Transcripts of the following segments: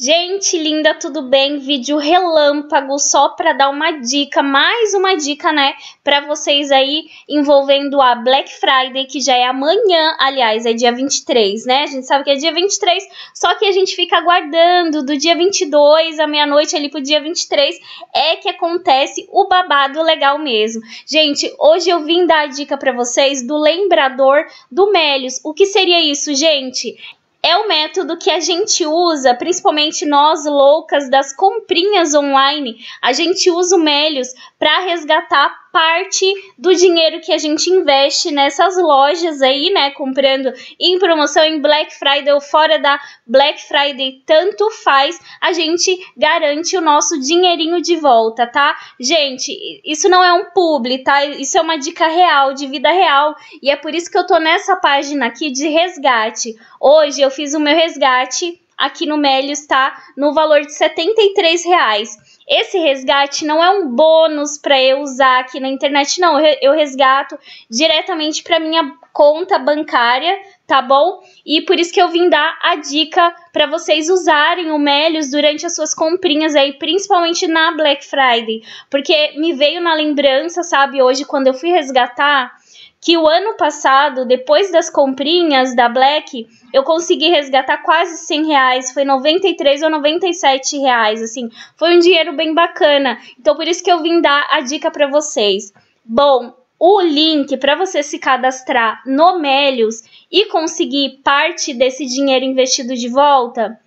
Gente linda, tudo bem? Vídeo relâmpago só para dar uma dica, mais uma dica, né, para vocês aí envolvendo a Black Friday, que já é amanhã, aliás, é dia 23, né? A gente sabe que é dia 23, só que a gente fica aguardando do dia 22 à meia-noite ali pro dia 23 é que acontece o babado legal mesmo. Gente, hoje eu vim dar a dica para vocês do lembrador do Melios. O que seria isso, gente? é o método que a gente usa, principalmente nós loucas das comprinhas online. A gente usa o Melios para resgatar parte do dinheiro que a gente investe nessas lojas aí, né? Comprando em promoção em Black Friday ou fora da Black Friday, tanto faz, a gente garante o nosso dinheirinho de volta, tá? Gente, isso não é um publi, tá? Isso é uma dica real, de vida real, e é por isso que eu tô nessa página aqui de resgate. Hoje eu fiz o meu resgate aqui no Melios, tá? No valor de R$ 73 reais. Esse resgate não é um bônus para eu usar aqui na internet, não. Eu resgato diretamente para minha conta bancária, tá bom? E por isso que eu vim dar a dica para vocês usarem o Melius durante as suas comprinhas aí, principalmente na Black Friday, porque me veio na lembrança, sabe, hoje quando eu fui resgatar, que o ano passado, depois das comprinhas da Black, eu consegui resgatar quase 100 reais, foi 93 ou 97 reais, assim, foi um dinheiro bem bacana, então por isso que eu vim dar a dica para vocês. Bom, o link para você se cadastrar no Melios e conseguir parte desse dinheiro investido de volta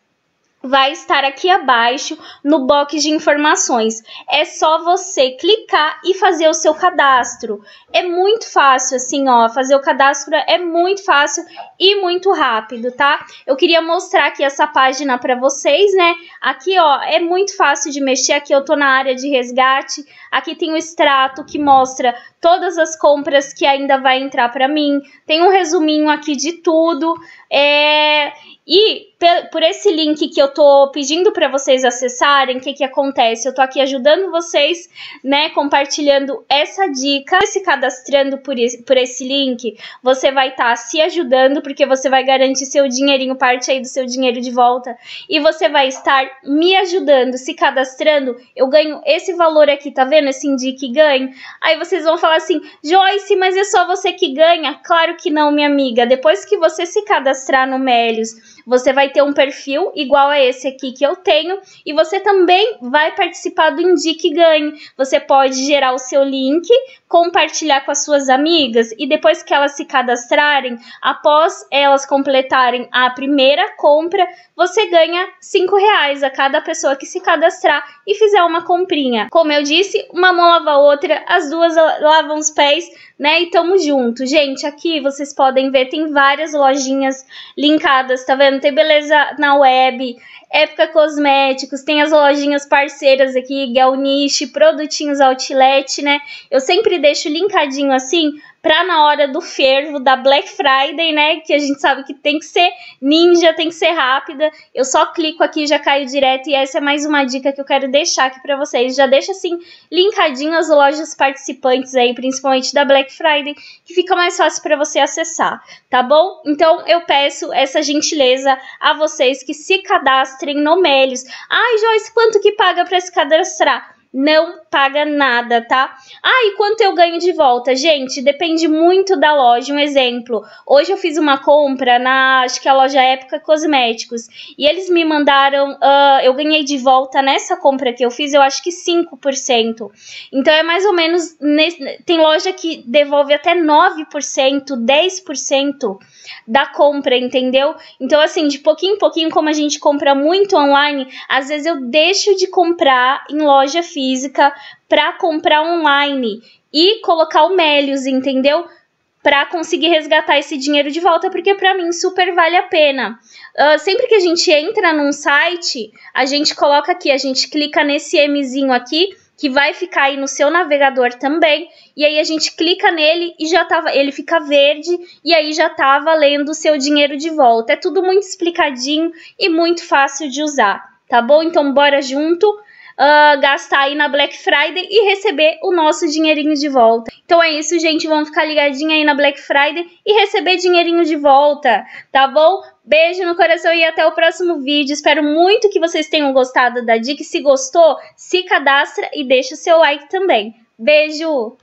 vai estar aqui abaixo no box de informações. É só você clicar e fazer o seu cadastro. É muito fácil assim, ó, fazer o cadastro é muito fácil e muito rápido, tá? Eu queria mostrar aqui essa página para vocês, né? Aqui, ó, é muito fácil de mexer. Aqui eu tô na área de resgate, Aqui tem o extrato que mostra todas as compras que ainda vai entrar para mim. Tem um resuminho aqui de tudo. É... E por esse link que eu tô pedindo para vocês acessarem, o que que acontece? Eu tô aqui ajudando vocês, né, compartilhando essa dica, se cadastrando por esse, por esse link, você vai estar tá se ajudando porque você vai garantir seu dinheirinho, parte aí do seu dinheiro de volta, e você vai estar me ajudando, se cadastrando, eu ganho esse valor aqui, tá vendo? grana, assim, de que ganhe. Aí vocês vão falar assim, Joyce, mas é só você que ganha? Claro que não, minha amiga. Depois que você se cadastrar no Melios, você vai ter um perfil igual a esse aqui que eu tenho e você também vai participar do Indique Ganhe. Você pode gerar o seu link, compartilhar com as suas amigas e depois que elas se cadastrarem, após elas completarem a primeira compra, você ganha cinco reais a cada pessoa que se cadastrar e fizer uma comprinha. Como eu disse, uma mão lava a outra, as duas lavam os pés né? E tamo junto. Gente, aqui vocês podem ver, tem várias lojinhas linkadas, tá vendo? Tem Beleza na Web, Época Cosméticos, tem as lojinhas parceiras aqui, Niche, Produtinhos Outlet, né? Eu sempre deixo linkadinho assim pra na hora do fervo, da Black Friday, né? Que a gente sabe que tem que ser ninja, tem que ser rápida. Eu só clico aqui e já caio direto. E essa é mais uma dica que eu quero deixar aqui pra vocês. Já deixa assim, linkadinho as lojas participantes aí, principalmente da Black Friday, que fica mais fácil para você acessar, tá bom? Então eu peço essa gentileza a vocês que se cadastrem no Melios. Ai, Joyce, quanto que paga para se cadastrar? não paga nada, tá? Ah, e quanto eu ganho de volta? Gente, depende muito da loja. Um exemplo, hoje eu fiz uma compra na, acho que é a loja Época Cosméticos, e eles me mandaram, uh, eu ganhei de volta nessa compra que eu fiz, eu acho que 5%. Então é mais ou menos, nesse, tem loja que devolve até 9%, 10% da compra, entendeu? Então assim, de pouquinho em pouquinho, como a gente compra muito online, às vezes eu deixo de comprar em loja física física para comprar online e colocar o Melios, entendeu? Para conseguir resgatar esse dinheiro de volta, porque para mim super vale a pena. Uh, sempre que a gente entra num site, a gente coloca aqui, a gente clica nesse Mzinho aqui, que vai ficar aí no seu navegador também. E aí a gente clica nele e já tava, ele fica verde e aí já tá valendo o seu dinheiro de volta. É tudo muito explicadinho e muito fácil de usar, tá bom? Então bora junto uh, gastar aí na Black Friday e receber o nosso dinheirinho de volta. Então é isso, gente. Vamos ficar ligadinha aí na Black Friday e receber dinheirinho de volta, tá bom? Beijo no coração e até o próximo vídeo. Espero muito que vocês tenham gostado da dica. Se gostou, se cadastra e deixa o seu like também. Beijo!